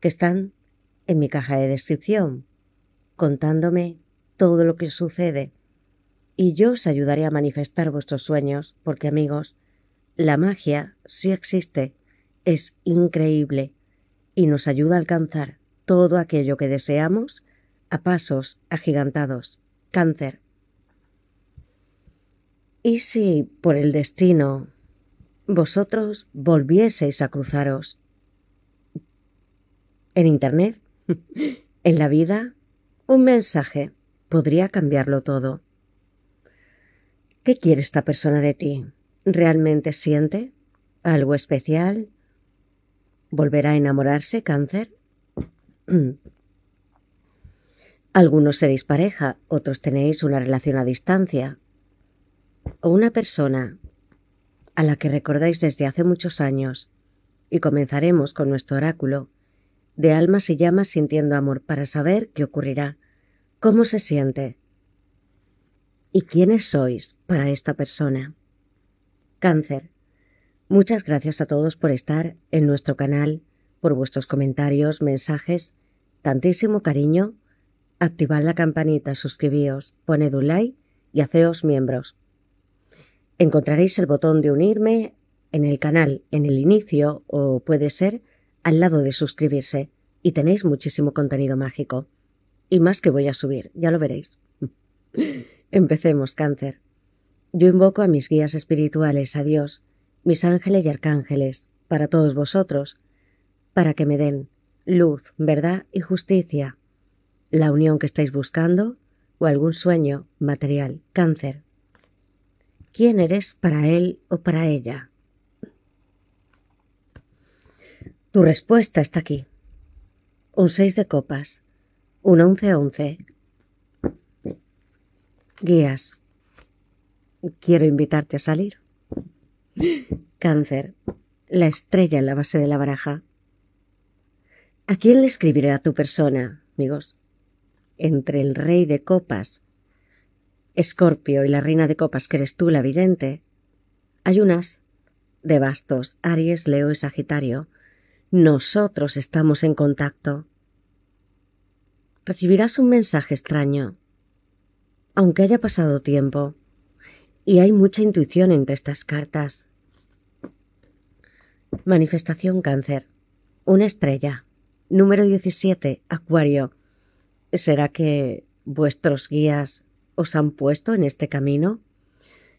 que están en mi caja de descripción, contándome todo lo que sucede. Y yo os ayudaré a manifestar vuestros sueños, porque amigos, la magia sí existe, es increíble y nos ayuda a alcanzar todo aquello que deseamos a pasos agigantados. Cáncer. ¿Y si, por el destino, vosotros volvieseis a cruzaros en Internet, en la vida, un mensaje podría cambiarlo todo. ¿Qué quiere esta persona de ti? ¿Realmente siente algo especial? ¿Volverá a enamorarse cáncer? Algunos seréis pareja, otros tenéis una relación a distancia. O una persona a la que recordáis desde hace muchos años. Y comenzaremos con nuestro oráculo de alma se llama sintiendo amor para saber qué ocurrirá, cómo se siente y quiénes sois para esta persona. Cáncer. Muchas gracias a todos por estar en nuestro canal, por vuestros comentarios, mensajes, tantísimo cariño. Activad la campanita, suscribíos, poned un like y hacéos miembros. Encontraréis el botón de unirme en el canal en el inicio o puede ser al lado de suscribirse y tenéis muchísimo contenido mágico. Y más que voy a subir, ya lo veréis. Empecemos, cáncer. Yo invoco a mis guías espirituales, a Dios, mis ángeles y arcángeles, para todos vosotros, para que me den luz, verdad y justicia, la unión que estáis buscando o algún sueño material, cáncer. ¿Quién eres para él o para ella? Tu respuesta está aquí. Un 6 de copas. Un 11-11. Guías. Quiero invitarte a salir. Cáncer. La estrella en la base de la baraja. ¿A quién le escribiré a tu persona, amigos? Entre el rey de copas, Escorpio y la reina de copas que eres tú la vidente, hay unas de bastos, Aries, Leo y Sagitario nosotros estamos en contacto. Recibirás un mensaje extraño, aunque haya pasado tiempo, y hay mucha intuición entre estas cartas. Manifestación cáncer. Una estrella. Número 17. Acuario. ¿Será que vuestros guías os han puesto en este camino?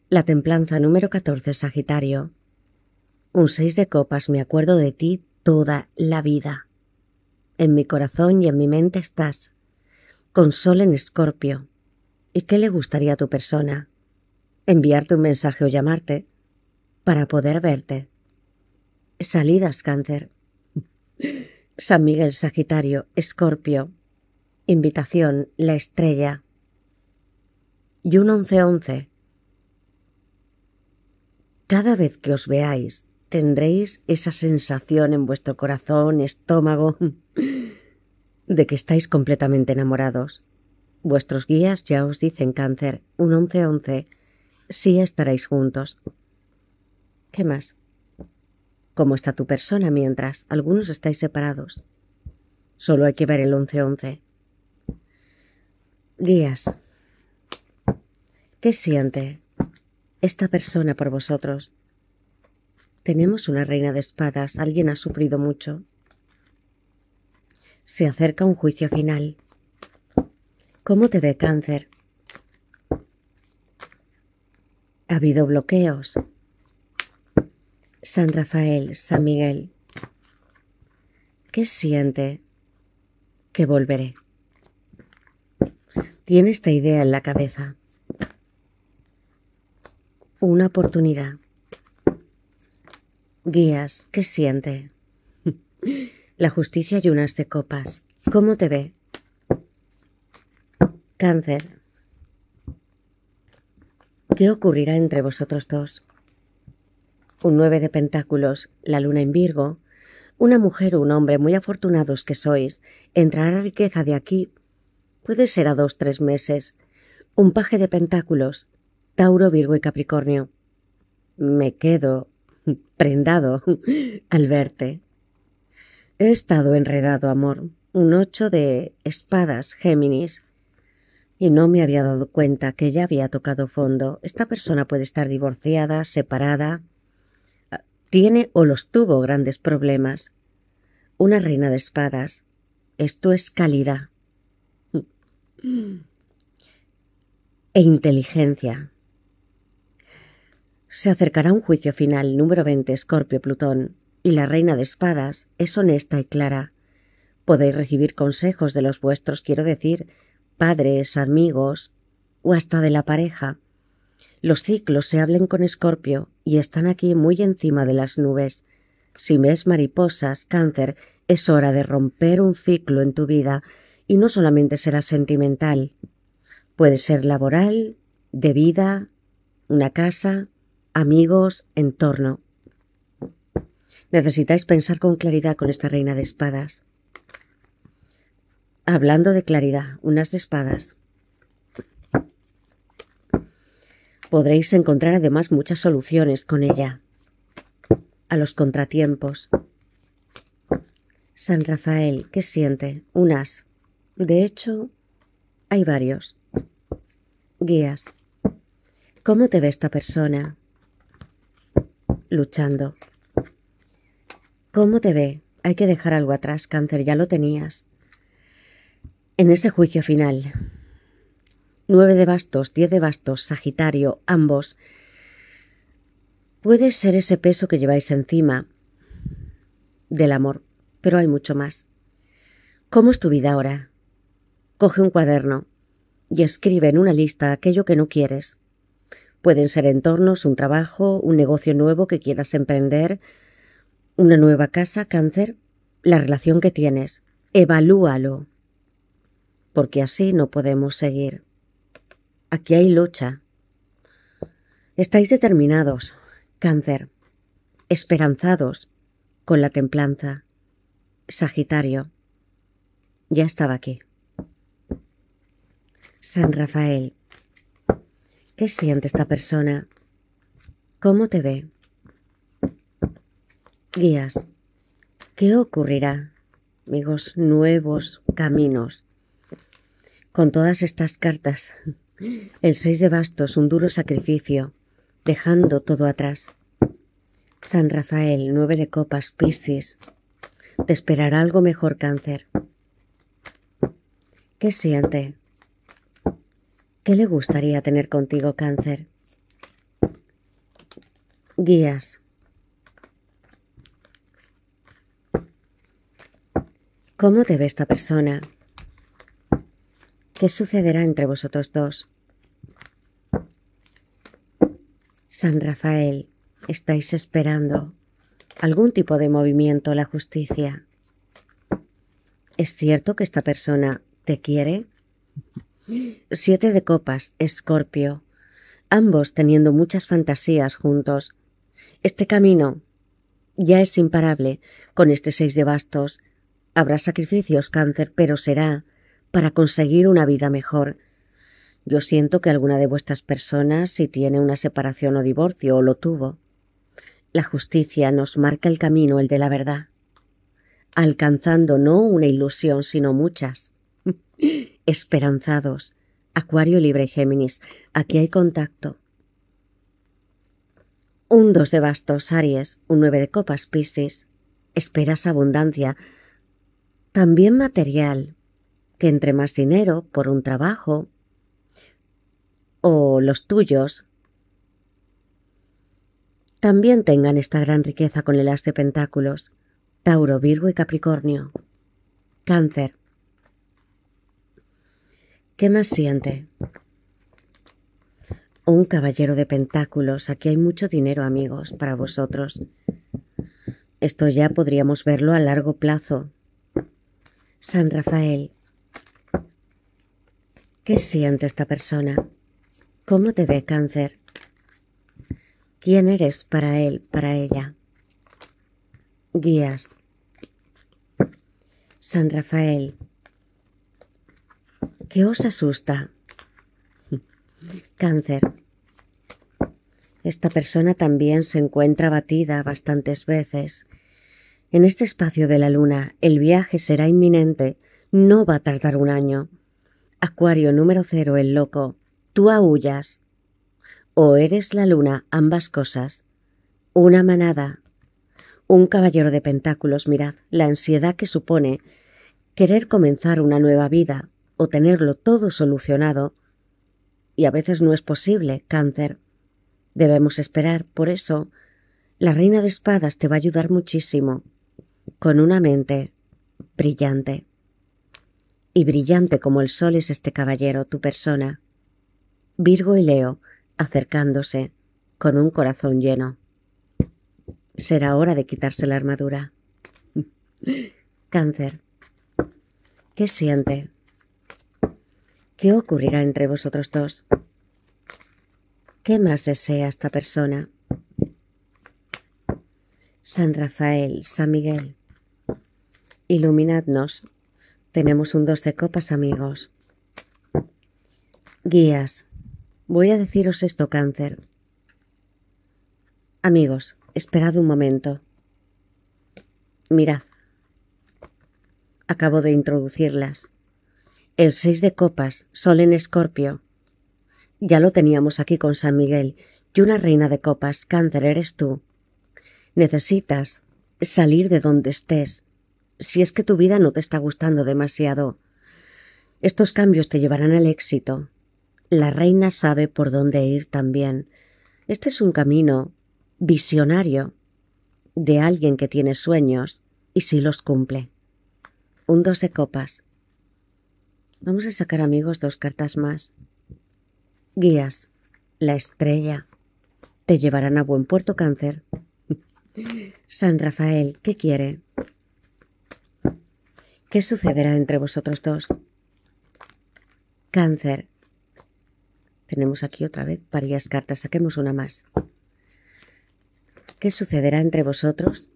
La templanza número 14. Sagitario. Un seis de copas. Me acuerdo de ti toda la vida. En mi corazón y en mi mente estás, con sol en escorpio. ¿Y qué le gustaría a tu persona? Enviarte un mensaje o llamarte para poder verte. Salidas cáncer. San Miguel Sagitario, Escorpio. Invitación, la estrella. Y un once once. Cada vez que os veáis, tendréis esa sensación en vuestro corazón, estómago, de que estáis completamente enamorados. Vuestros guías ya os dicen cáncer, un 11-11, sí estaréis juntos. ¿Qué más? ¿Cómo está tu persona mientras algunos estáis separados? Solo hay que ver el 11-11. Guías, ¿qué siente esta persona por vosotros? Tenemos una reina de espadas, alguien ha sufrido mucho. Se acerca un juicio final. ¿Cómo te ve cáncer? Ha habido bloqueos. San Rafael, San Miguel. ¿Qué siente? Que volveré. Tiene esta idea en la cabeza. Una oportunidad. Guías, ¿qué siente? La justicia y unas de copas. ¿Cómo te ve? Cáncer. ¿Qué ocurrirá entre vosotros dos? Un nueve de pentáculos, la luna en Virgo, una mujer o un hombre muy afortunados que sois, entrará riqueza de aquí, puede ser a dos, tres meses, un paje de pentáculos, Tauro, Virgo y Capricornio. Me quedo prendado al verte. He estado enredado, amor, un ocho de espadas, Géminis, y no me había dado cuenta que ya había tocado fondo. Esta persona puede estar divorciada, separada, tiene o los tuvo grandes problemas. Una reina de espadas. Esto es calidad. e inteligencia. Se acercará un juicio final número 20 Escorpio Plutón, y la reina de espadas es honesta y clara. Podéis recibir consejos de los vuestros, quiero decir, padres, amigos o hasta de la pareja. Los ciclos se hablen con Escorpio y están aquí muy encima de las nubes. Si ves mariposas, cáncer, es hora de romper un ciclo en tu vida y no solamente será sentimental. Puede ser laboral, de vida, una casa, amigos, entorno. Necesitáis pensar con claridad con esta reina de espadas. Hablando de claridad, unas de espadas. Podréis encontrar además muchas soluciones con ella a los contratiempos. San Rafael, ¿qué siente? Unas. De hecho, hay varios. Guías. ¿Cómo te ve esta persona? luchando. ¿Cómo te ve? Hay que dejar algo atrás, cáncer, ya lo tenías. En ese juicio final. Nueve de bastos, diez de bastos, Sagitario, ambos. Puede ser ese peso que lleváis encima del amor, pero hay mucho más. ¿Cómo es tu vida ahora? Coge un cuaderno y escribe en una lista aquello que no quieres, Pueden ser entornos, un trabajo, un negocio nuevo que quieras emprender, una nueva casa, cáncer, la relación que tienes. Evalúalo, porque así no podemos seguir. Aquí hay lucha. Estáis determinados, cáncer, esperanzados con la templanza. Sagitario. Ya estaba aquí. San Rafael. ¿Qué siente esta persona? ¿Cómo te ve? Guías. ¿Qué ocurrirá? Amigos, nuevos caminos. Con todas estas cartas, el seis de bastos, un duro sacrificio, dejando todo atrás. San Rafael, nueve de copas, Piscis. Te esperará algo mejor, cáncer. ¿Qué siente? ¿Qué le gustaría tener contigo, cáncer? Guías. ¿Cómo te ve esta persona? ¿Qué sucederá entre vosotros dos? San Rafael, estáis esperando algún tipo de movimiento a la justicia. ¿Es cierto que esta persona te quiere? Siete de copas, Escorpio. Ambos teniendo muchas fantasías juntos. Este camino ya es imparable con este seis de bastos. Habrá sacrificios, cáncer, pero será para conseguir una vida mejor. Yo siento que alguna de vuestras personas, si tiene una separación o divorcio, o lo tuvo, la justicia nos marca el camino, el de la verdad, alcanzando no una ilusión, sino muchas esperanzados. Acuario, Libre y Géminis. Aquí hay contacto. Un dos de bastos, Aries. Un nueve de copas, Pisces. Esperas abundancia. También material. Que entre más dinero por un trabajo o los tuyos también tengan esta gran riqueza con el as de pentáculos. Tauro, Virgo y Capricornio. Cáncer. ¿Qué más siente? Un caballero de pentáculos. Aquí hay mucho dinero, amigos, para vosotros. Esto ya podríamos verlo a largo plazo. San Rafael. ¿Qué siente esta persona? ¿Cómo te ve cáncer? ¿Quién eres para él, para ella? Guías. San Rafael. ¿Qué os asusta? Cáncer. Esta persona también se encuentra batida bastantes veces. En este espacio de la luna el viaje será inminente, no va a tardar un año. Acuario número cero, el loco. Tú aullas. O eres la luna, ambas cosas. Una manada. Un caballero de pentáculos, mirad, la ansiedad que supone querer comenzar una nueva vida, o tenerlo todo solucionado, y a veces no es posible, cáncer. Debemos esperar, por eso, la reina de espadas te va a ayudar muchísimo, con una mente brillante. Y brillante como el sol es este caballero, tu persona. Virgo y Leo, acercándose, con un corazón lleno. Será hora de quitarse la armadura. Cáncer. ¿Qué siente? ¿Qué ocurrirá entre vosotros dos? ¿Qué más desea esta persona? San Rafael, San Miguel, iluminadnos. Tenemos un dos de copas, amigos. Guías, voy a deciros esto, cáncer. Amigos, esperad un momento. Mirad. Acabo de introducirlas. El seis de copas, sol en escorpio. Ya lo teníamos aquí con San Miguel, y una reina de copas, cáncer eres tú. Necesitas salir de donde estés, si es que tu vida no te está gustando demasiado. Estos cambios te llevarán al éxito. La reina sabe por dónde ir también. Este es un camino visionario de alguien que tiene sueños y si los cumple. Un dos de copas, Vamos a sacar, amigos, dos cartas más. Guías, la estrella. Te llevarán a buen puerto, cáncer. San Rafael, ¿qué quiere? ¿Qué sucederá entre vosotros dos? Cáncer. Tenemos aquí otra vez varias cartas, saquemos una más. ¿Qué sucederá entre vosotros?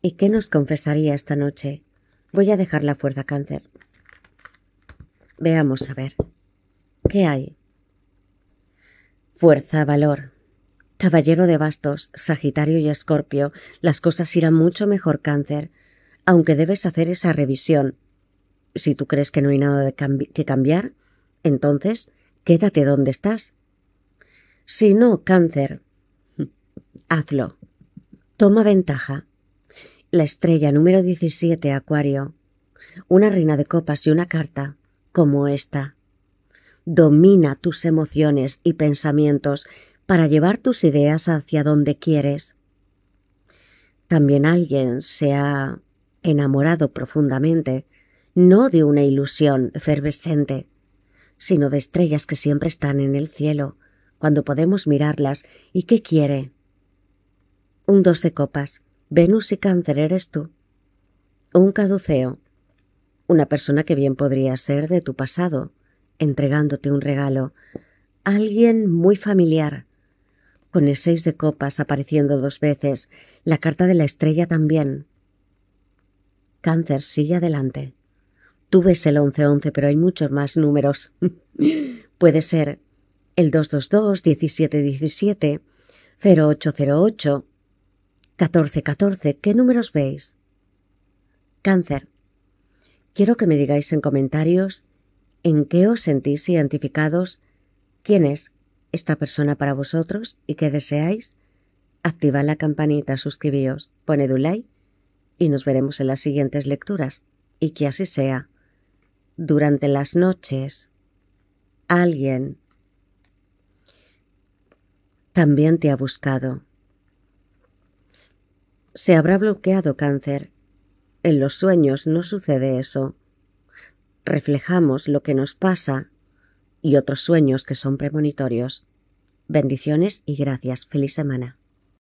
¿Y qué nos confesaría esta noche? Voy a dejar la fuerza cáncer. Veamos a ver. ¿Qué hay? Fuerza, valor. Caballero de bastos, Sagitario y Escorpio, las cosas irán mucho mejor cáncer, aunque debes hacer esa revisión. Si tú crees que no hay nada que cambiar, entonces quédate donde estás. Si no, cáncer, hazlo. Toma ventaja. La estrella número 17, Acuario. Una reina de copas y una carta, como esta. Domina tus emociones y pensamientos para llevar tus ideas hacia donde quieres. También alguien se ha enamorado profundamente, no de una ilusión efervescente, sino de estrellas que siempre están en el cielo, cuando podemos mirarlas y qué quiere. Un dos de copas. Venus y Cáncer eres tú. Un caduceo. Una persona que bien podría ser de tu pasado, entregándote un regalo. Alguien muy familiar. Con el seis de copas apareciendo dos veces, la carta de la estrella también. Cáncer sigue adelante. Tú ves el 1111, pero hay muchos más números. Puede ser el 222, 1717, 0808, 14-14, ¿qué números veis? Cáncer. Quiero que me digáis en comentarios en qué os sentís identificados, quién es esta persona para vosotros y qué deseáis. Activa la campanita, suscribíos, poned un like y nos veremos en las siguientes lecturas. Y que así sea. Durante las noches, alguien también te ha buscado se habrá bloqueado cáncer. En los sueños no sucede eso. Reflejamos lo que nos pasa y otros sueños que son premonitorios. Bendiciones y gracias. Feliz semana.